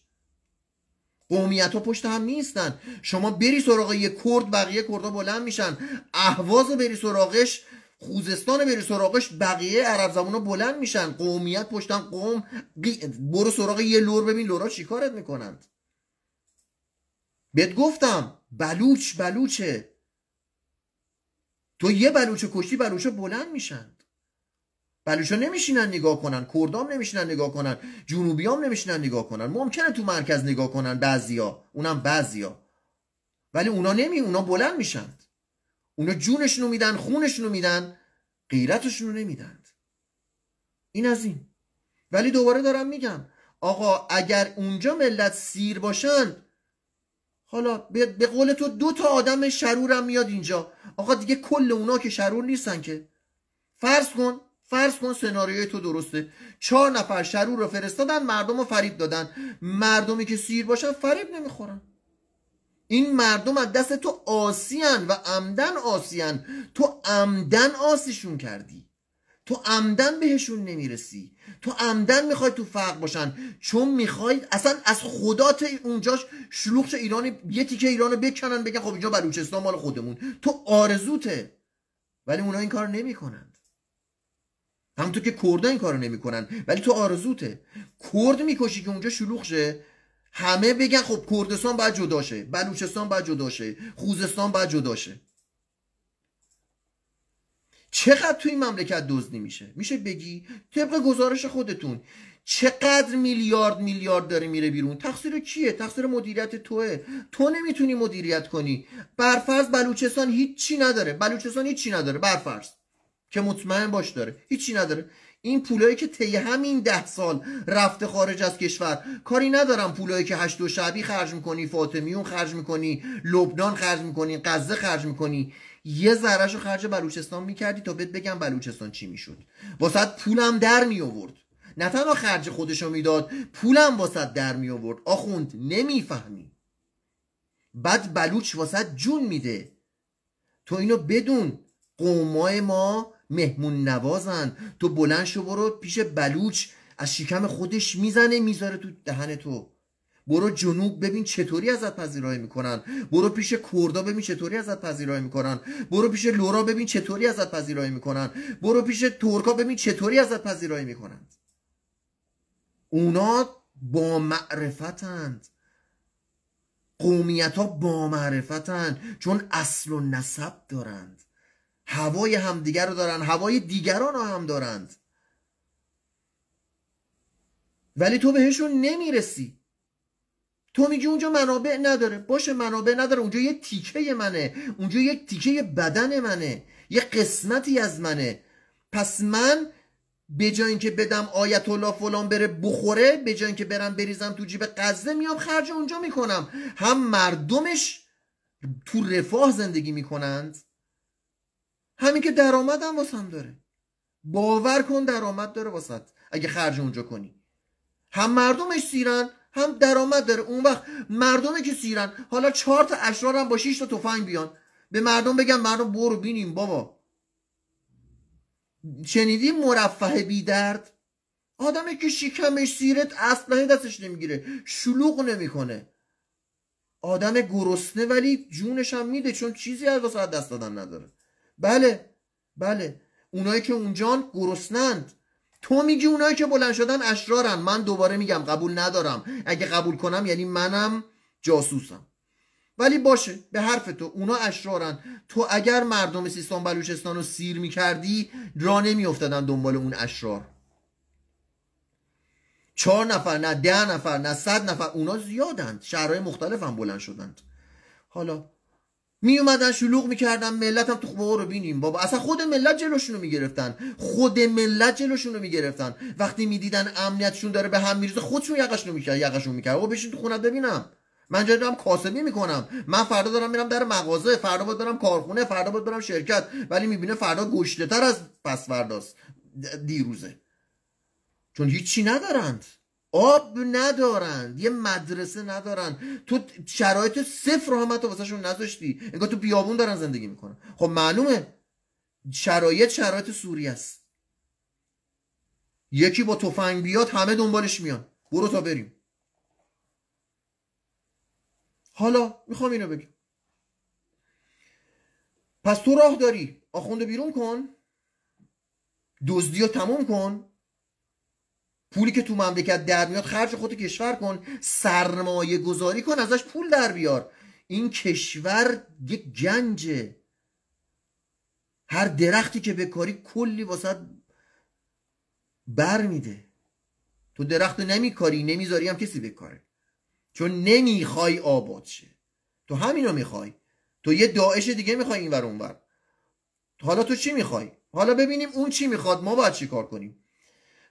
قومیت ها پشت هم نیستن شما بری سراغ یه کرد بقیه کردها بلند میشن اهواز بری سراغش خوزستان بری سراغش بقیه عرب زمونا بلند میشن قومیت پشتن قوم برو سراغ یه لور ببین لورا کارت میکنند بهت گفتم بلوچ بلوچه تو یه بلوچه کشتی بلوچه بلند میشن بلوچا نمیشینن نگاه کنن کردام نمیشینن نگاه کنن جنوبیام نمیشینن نگاه کنن ممکنه تو مرکز نگاه کنن بعضیا اونم بعضیا ولی اونا نمی اونا بلند میشن اونا جونشونو میدن رو میدن رو نمیدند این از این ولی دوباره دارم میگم آقا اگر اونجا ملت سیر باشن حالا به قول تو دو تا آدم شرورم میاد اینجا آقا دیگه کل اونا که شرور نیستن که فرض کن فرض کن سناریوی تو درسته چهار نفر شرور رو فرستادن مردم رو فریب دادن مردمی که سیر باشن فریب نمیخورن این مردم از دست تو آسیان و عمدن آسیان تو عمدن آسیشون کردی تو عمدن بهشون نمیرسی تو عمدن میخوای تو فرق باشن چون میخوای اصلا از خدات اونجاش شه ایرانی یه تیکه ایرانو بکنن بگن خب اینجا بلوچستان مال خودمون تو آرزوته ولی اونها این کار نمیکنن همونطور که کردها این کارو نمیکنن ولی تو آرزوته کرد میکشی که اونجا شلوغ شه همه بگن خب کردستان باید جدا شه بلوچستان باید جدا شه خوزستان باید جدا شه چقدر توی این مملکت دزدی میشه میشه بگی طبق گزارش خودتون چقدر میلیارد میلیارد داره میره بیرون تقصیر کیه تقصیر مدیریت توه تو نمیتونی مدیریت کنی برفرض بلوچستان هیچی نداره بلوچستان هیچی نداره برفرض که مطمئن باش داره هیچی نداره این پولایی که طی همین ده سال رفته خارج از کشور کاری ندارم پولایی که هشت و شبی خرج میکنی فاطمیون خرج میکنی لبنان خرج میکنی غزه خرج میکنی یه ذره رو خرج بلوچستان میکردی تا بهت بگم بلوچستان چی میشد واسط پولم در آورد نه تنها خرج خودشو میداد پولم واسط در می آورد آخوند نمیفهمی بعد بلوچ واسط جون میده تو اینو بدون قومای ما مهمون نوازن تو بلند شو برو پیش بلوچ از شکم خودش میزنه میذاره تو دهن تو برو جنوب ببین چطوری ازت پذیرایی میکنن برو پیش کردا ببین چطوری ازت پذیرایی میکنن برو پیش لورا ببین چطوری ازت پذیرایی میکنن برو پیش ترکا ببین چطوری ازت پذیرایی میکنن اونا با معرفتند قومیت ها با معرفتند چون اصل و نسب دارند هوای همدیگر رو دارن هوای دیگران رو هم دارند ولی تو بهشون نمیرسی تو میگی اونجا منابع نداره باشه منابع نداره اونجا یه تیکه منه اونجا یک تیکه بدن منه یه قسمتی از منه پس من به جای اینکه بدم آیت الله فلان بره بخوره به جای اینکه برم بریزم تو جیب قزه میام خرج اونجا میکنم هم مردمش تو رفاه زندگی میکنند همین که درآمد هم واسم داره باور کن درآمد داره واسد اگه خرج اونجا کنی هم مردمش سیرن هم درآمد داره اون وقت مردمی که سیرن حالا چهار تا اشرار هم با 6 تا تفنگ بیان به مردم بگم مردم برو بینیم بابا شنیدی مرفه بی درد آدمی که شکمش سیرت اصلا دستش نمیگیره شلوغ نمیکنه آدم گرسنه ولی جونش هم میده چون چیزی از واسه دست دادن نداره بله بله اونایی که اونجان گرسنند تو میگی اونایی که بلند شدن اشرارن من دوباره میگم قبول ندارم اگه قبول کنم یعنی منم جاسوسم ولی باشه به حرف تو اونا اشرارن تو اگر مردم سیستان بلوچستان رو سیر میکردی را نمیافتادن دنبال اون اشرار چهار نفر نه ده نفر نه صد نفر اونا زیادند شهرهای مختلف هم بلند شدند حالا می اومدن شلوغ میکردن ملت هم تو خوبه رو بینیم بابا اصلا خود ملت جلوشون رو میگرفتن خود ملت جلوشون رو میگرفتن وقتی میدیدن امنیتشون داره به هم میریزه خودشون رو میکرد یقشون میکرد بابا بشین تو خونه ببینم من جایی دارم کاسبی میکنم من فردا دارم میرم در مغازه فردا باید دارم کارخونه فردا باید برم شرکت ولی میبینه فردا گشته از پس فرداست دیروزه چون هیچی ندارند آب ندارن یه مدرسه ندارن تو شرایط صفر هم واسه شون نذاشتی انگار تو بیابون دارن زندگی میکنن خب معلومه شرایط شرایط سوری است یکی با تفنگ بیاد همه دنبالش میان برو تا بریم حالا میخوام اینو بگم پس تو راه داری آخوندو بیرون کن دزدی رو تموم کن پولی که تو مملکت در میاد خرج خود کشور کن سرمایه گذاری کن ازش پول در بیار این کشور یک گنجه هر درختی که بکاری کلی واسه بر میده تو درخت رو نمیکاری نمیذاری هم کسی بکاره چون نمیخوای آباد شه تو همینو میخوای تو یه داعش دیگه میخوای اینور اونور حالا تو چی میخوای حالا ببینیم اون چی میخواد ما باید چی کار کنیم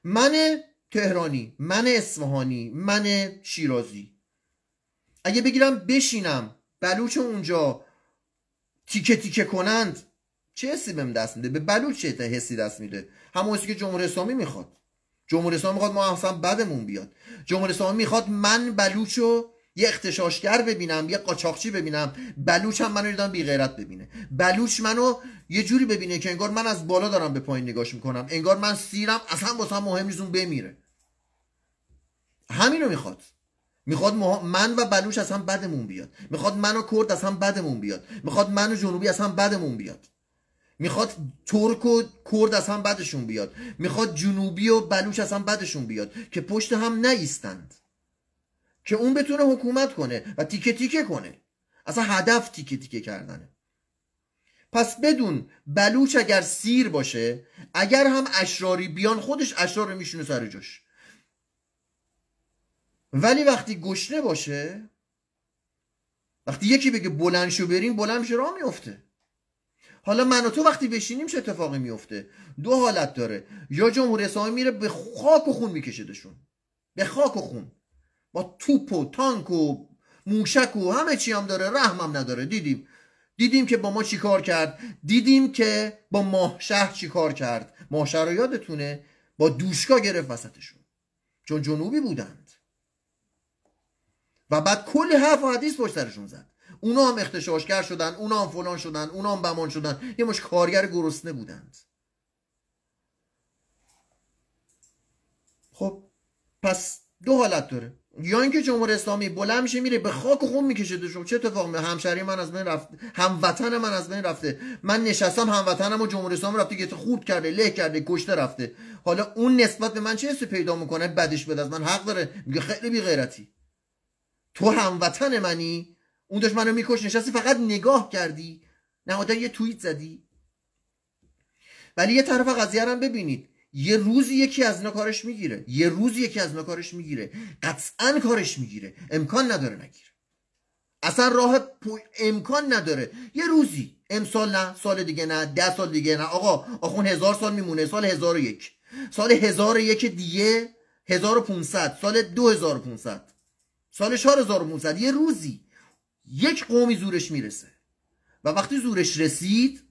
من تهرانی من اصفهانی من شیرازی اگه بگیرم بشینم بلوچ اونجا تیکه تیکه کنند چه حسی بهم دست میده به بلوچ چه حسی دست میده همون که جمهوری اسلامی میخواد جمهوری اسلامی میخواد ما اصلا بدمون بیاد جمهوری اسلامی میخواد من بلوچو یه اختشاشگر ببینم یه قاچاقچی ببینم بلوچ هم منو دیدن بی غیرت ببینه بلوچ منو یه جوری ببینه که انگار من از بالا دارم به پایین نگاش میکنم انگار من سیرم اصلا واسه مهم نیست اون بمیره همینو میخواد میخواد من و بلوش از هم بدمون بیاد میخواد من و کرد از هم بدمون بیاد میخواد من و جنوبی از هم بدمون بیاد میخواد ترک و کرد از هم بدشون بیاد میخواد جنوبی و بلوش از هم بدشون بیاد که پشت هم نیستند که اون بتونه حکومت کنه و تیکه تیکه کنه اصلا هدف تیکه تیکه کردنه پس بدون بلوچ اگر سیر باشه اگر هم اشراری بیان خودش اشرار میشونه سر جاش ولی وقتی گشنه باشه وقتی یکی بگه بلند شو بریم بلند شو راه میفته حالا من و تو وقتی بشینیم چه اتفاقی میفته دو حالت داره یا جمهوری اسلامی میره به خاک و خون میکشدشون به خاک و خون با توپ و تانک و موشک و همه چی هم داره رحمم نداره دیدیم دیدیم که با ما چیکار کرد دیدیم که با چی چیکار کرد ماهشه رو یادتونه با دوشکا گرفت وسطشون چون جنوبی بودن و بعد کلی حرف و حدیث پشت سرشون زد اونا هم اختشاشگر شدن اونا هم فلان شدن اونا هم بمان شدن یه مش کارگر گرسنه بودند خب پس دو حالت داره یا اینکه جمهوری اسلامی بلند میشه میره به خاک و خون میکشه دوشم چه اتفاق میفته همشری من از من رفته هموطن من از من رفته من نشستم وطنم و جمهوری اسلامی رفته که خود کرده له کرده کشته رفته حالا اون نسبت به من چه حسی پیدا میکنه بدش بده من حق داره میگه خیلی بی تو هموطن منی اون داشت منو میکش نشستی فقط نگاه کردی نهادا یه توییت زدی ولی یه طرف قضیه هم ببینید یه روزی یکی از اینا کارش میگیره یه روزی یکی از اینا کارش میگیره قطعا کارش میگیره امکان نداره نگیره اصلا راه امکان نداره یه روزی امسال نه سال دیگه نه ده سال دیگه نه آقا آخون هزار سال میمونه سال هزار و یک سال هزار و یک دیگه هزار سال دو سال 4500 یه روزی یک قومی زورش میرسه و وقتی زورش رسید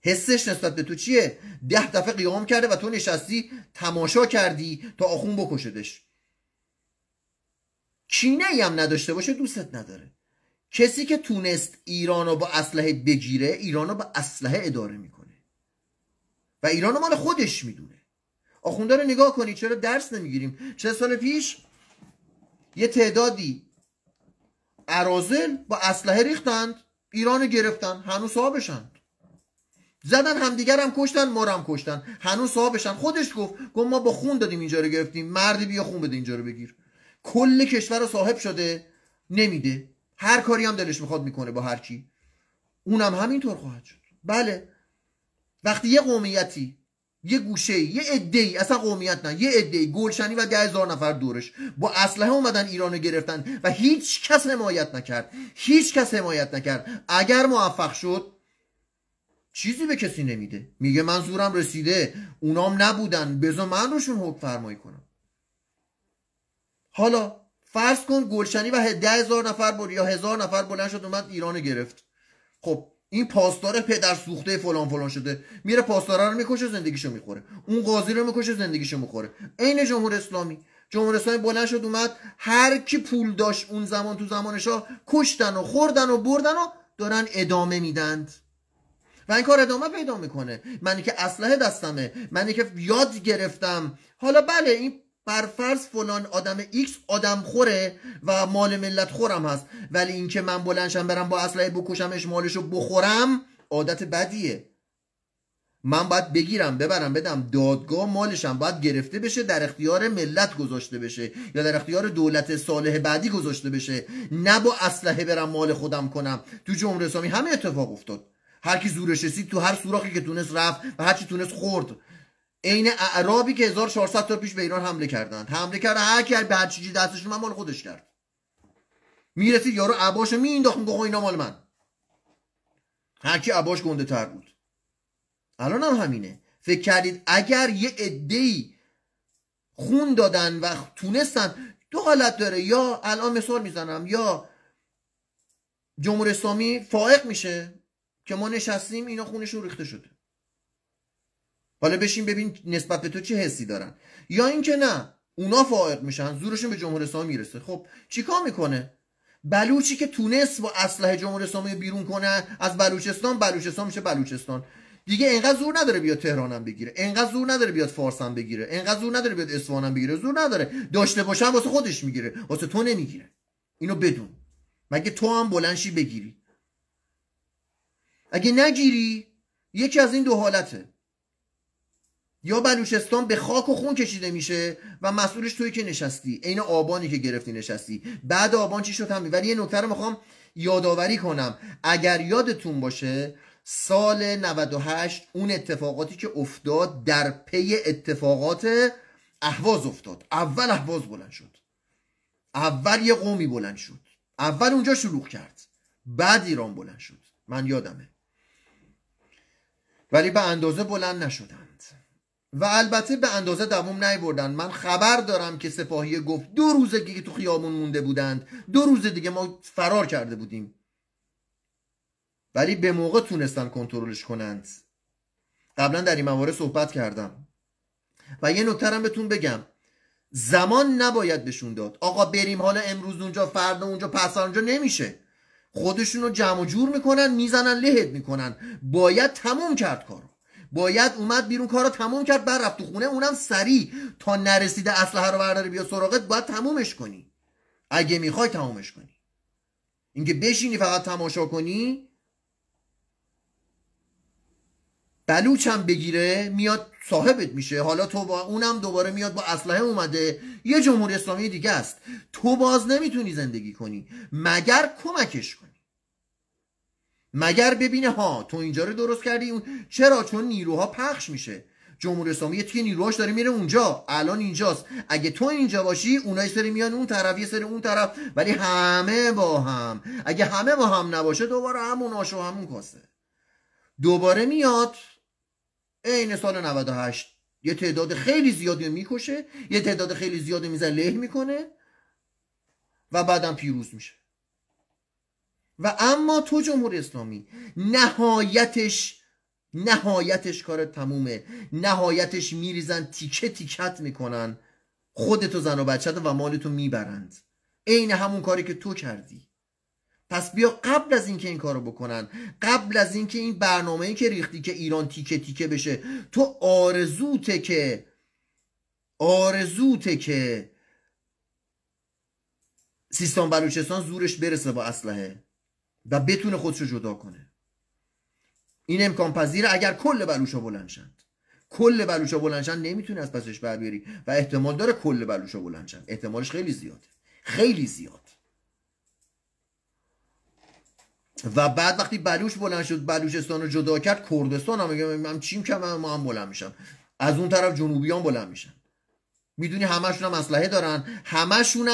حسش نسبت به تو چیه ده دفعه قیام کرده و تو نشستی تماشا کردی تا آخون بکشدش کینه ای هم نداشته باشه دوستت نداره کسی که تونست ایران رو با اسلحه بگیره ایران رو با اسلحه اداره میکنه و ایران رو مال خودش میدونه آخونده رو نگاه کنی چرا درس نمیگیریم چه سال پیش یه تعدادی ارازل با اسلحه ریختند ایران گرفتن هنوز صاحبشند زدن همدیگر هم کشتن ما هم کشتن هنوز صاحبشن خودش گفت گفت ما با خون دادیم اینجا رو گرفتیم مردی بیا خون بده اینجا رو بگیر کل کشور رو صاحب شده نمیده هر کاری هم دلش میخواد میکنه با هر کی اونم همینطور خواهد شد بله وقتی یه قومیتی یه گوشه یه عده ای اصلا قومیت نه یه عده ای گلشنی و ده هزار نفر دورش با اسلحه اومدن ایرانو گرفتن و هیچ کس حمایت نکرد هیچ کس حمایت نکرد اگر موفق شد چیزی به کسی نمیده میگه من رسیده اونام نبودن بذار من روشون حکم فرمایی کنم حالا فرض کن گلشنی و ده هزار نفر بود یا هزار نفر بلند شد اومد ایرانو گرفت خب این پاسدار پدر سوخته فلان فلان شده میره پاسدارا رو میکشه زندگیشو میخوره اون قاضی رو میکشه زندگیشو میخوره عین جمهور اسلامی جمهور اسلامی بلند شد اومد هر کی پول داشت اون زمان تو زمانشا شاه کشتن و خوردن و بردن و دارن ادامه میدند و این کار ادامه پیدا میکنه منی که اسلحه دستمه منی که یاد گرفتم حالا بله این بر فرض فلان آدم ایکس آدم خوره و مال ملت خورم هست ولی اینکه من بلنشم برم با اسلحه بکشمش مالشو بخورم عادت بدیه من باید بگیرم ببرم بدم دادگاه مالشم باید گرفته بشه در اختیار ملت گذاشته بشه یا در اختیار دولت صالح بعدی گذاشته بشه نه با اسلحه برم مال خودم کنم تو جمهوری اسلامی همه اتفاق افتاد هر کی زورش رسید تو هر سوراخی که تونست رفت و هر چی تونست خورد عین اعرابی که 1400 سال پیش به ایران حمله کردن حمله کرد هر کی به هر چیزی دستشون من مال خودش کرد میرسید یارو رو مینداخت میگه اینا مال من هر کی عباش گنده تر بود الان هم همینه فکر کردید اگر یه ای خون دادن و تونستن دو حالت داره یا الان مثال میزنم یا جمهور اسلامی فائق میشه که ما نشستیم اینا خونشون ریخته شده حالا بشین ببین نسبت به تو چه حسی دارن یا اینکه نه اونا فائق میشن زورشون به جمهوری اسلامی میرسه خب چیکار میکنه بلوچی که تونست با اسلحه جمهور اسلامی بیرون کنه از بلوچستان بلوچستان میشه بلوچستان دیگه انقدر زور نداره بیاد تهرانم بگیره انقدر زور نداره بیاد فارسم بگیره انقدر زور نداره بیاد اصفهانم بگیره زور نداره داشته باشن واسه خودش میگیره واسه تو نمیگیره اینو بدون مگه تو هم بلنشی بگیری اگه نگیری یکی از این دو حالته یا بلوچستان به خاک و خون کشیده میشه و مسئولش توی که نشستی عین آبانی که گرفتی نشستی بعد آبان چی شد همین ولی یه نکته رو میخوام یادآوری کنم اگر یادتون باشه سال 98 اون اتفاقاتی که افتاد در پی اتفاقات احواز افتاد اول احواز بلند شد اول یه قومی بلند شد اول اونجا شروع کرد بعد ایران بلند شد من یادمه ولی به اندازه بلند نشدن و البته به اندازه دوام نیبردن من خبر دارم که سپاهی گفت دو روز دیگه تو خیابون مونده بودند دو روز دیگه ما فرار کرده بودیم ولی به موقع تونستن کنترلش کنند قبلا در این موارد صحبت کردم و یه نکترم بهتون بگم زمان نباید بهشون داد آقا بریم حالا امروز اونجا فردا اونجا پس اونجا نمیشه خودشون رو جمع و جور میکنن میزنن لهت میکنن باید تموم کرد کارو باید اومد بیرون کارو تموم کرد بر رفت تو خونه اونم سریع تا نرسیده اسلحه رو برداره بیا سراغت باید تمومش کنی اگه میخوای تمومش کنی اینکه بشینی فقط تماشا کنی هم بگیره میاد صاحبت میشه حالا تو با اونم دوباره میاد با اسلحه اومده یه جمهوری اسلامی دیگه است تو باز نمیتونی زندگی کنی مگر کمکش کنی مگر ببینه ها تو اینجا رو درست کردی چرا چون نیروها پخش میشه جمهوری اسلامی یه نیروهاش داره میره اونجا الان اینجاست اگه تو اینجا باشی اونایی سری میان اون طرف یه سری اون طرف ولی همه با هم اگه همه با هم نباشه دوباره همون آش همون کاسه دوباره میاد عین سال 98 یه تعداد خیلی زیادی میکشه یه تعداد خیلی زیادی میزن له میکنه و بعدم پیروز میشه و اما تو جمهوری اسلامی نهایتش نهایتش کار تمومه نهایتش میریزن تیکه تیکت میکنن خودتو زن و بچه و مالتو میبرند عین همون کاری که تو کردی پس بیا قبل از اینکه این کارو بکنن قبل از اینکه این برنامه ای که ریختی که ایران تیکه تیکه بشه تو آرزوته که آرزوته که سیستان بلوچستان زورش برسه با اسلحه و بتونه خودش رو جدا کنه این امکان پذیره اگر کل بلوشا بلنشند کل بلوشا بلندشن نمیتونه از پسش بر بیاری و احتمال داره کل بلوشا بلندشن احتمالش خیلی زیاده خیلی زیاد و بعد وقتی بلوش بلند شد بلوچستان رو جدا کرد کردستان هم میگه من چیم که من ما هم بلند میشم از اون طرف جنوبیان بلند میشن میدونی همشون هم اسلحه دارن همشون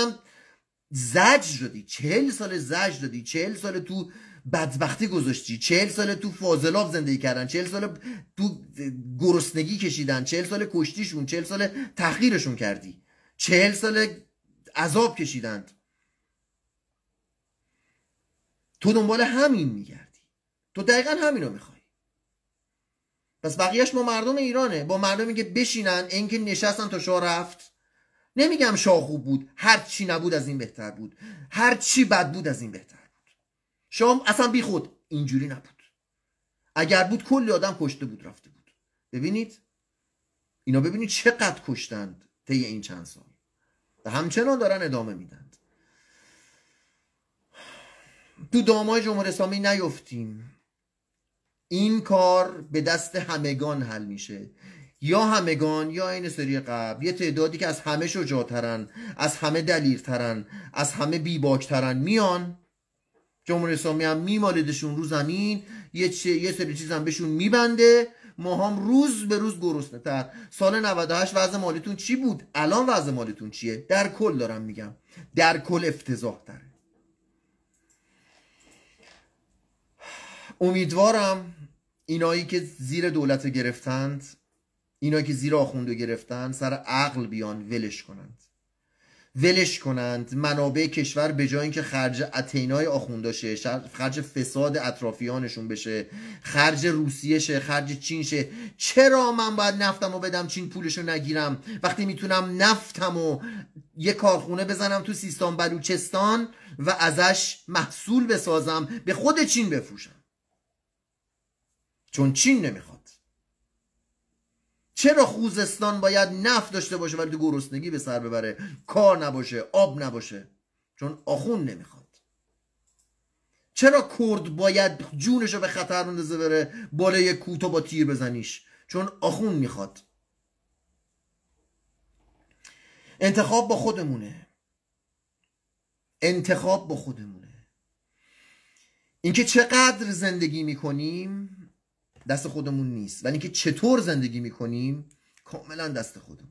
زج شدی چهل سال زج دادی چهل سال تو بدبختی گذاشتی چهل سال تو فازلاف زندگی کردن چهل سال تو گرسنگی کشیدن چهل سال کشتیشون چهل سال تحقیرشون کردی چهل سال عذاب کشیدند تو دنبال همین میگردی تو دقیقا همین رو میخوای پس بقیهش ما مردم ایرانه با مردمی که بشینن اینکه نشستن تا شاه رفت نمیگم شاه خوب بود هر چی نبود از این بهتر بود هر چی بد بود از این بهتر بود شام اصلا بی خود اینجوری نبود اگر بود کلی آدم کشته بود رفته بود ببینید اینا ببینید چقدر کشتند طی این چند سال و همچنان دارن ادامه میدند تو دامای جمهوری اسلامی نیفتیم این کار به دست همگان حل میشه یا همگان یا این سری قبل یه تعدادی که از همه شجاعترن از همه دلیرترن از همه بیباکترن میان جمهوری اسلامی هم میمالدشون رو زمین یه, چه، یه سری چیز هم بهشون میبنده ما هم روز به روز گرسنه تر سال 98 وضع مالیتون چی بود الان وضع مالیتون چیه در کل دارم میگم در کل افتضاح تره امیدوارم اینایی که زیر دولت گرفتند اینا که زیر آخوندو گرفتن سر عقل بیان ولش کنند ولش کنند منابع کشور به جای اینکه خرج اتینای آخوندا شه خرج فساد اطرافیانشون بشه خرج روسیه شه خرج چین شه چرا من باید نفتم و بدم چین پولشو نگیرم وقتی میتونم نفتم و یه کارخونه بزنم تو سیستان بلوچستان و ازش محصول بسازم به خود چین بفروشم چون چین نمیخواد چرا خوزستان باید نفت داشته باشه ولی تو گرسنگی به سر ببره کار نباشه آب نباشه چون آخون نمیخواد چرا کرد باید جونش رو به خطر بندازه بره بالای کوتو با تیر بزنیش چون آخون میخواد انتخاب با خودمونه انتخاب با خودمونه اینکه چقدر زندگی میکنیم دست خودمون نیست ولی اینکه چطور زندگی میکنیم کاملا دست خودمون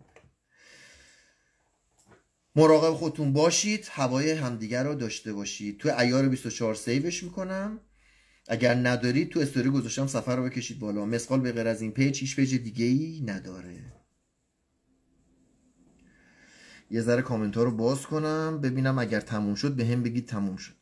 مراقب خودتون باشید هوای همدیگر رو داشته باشید تو ایار 24 سیوش میکنم اگر ندارید تو استوری گذاشتم سفر رو بکشید بالا مسقال به غیر از این پیج هیچ پیج دیگه ای نداره یه ذره کامنت رو باز کنم ببینم اگر تموم شد به هم بگید تموم شد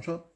我说。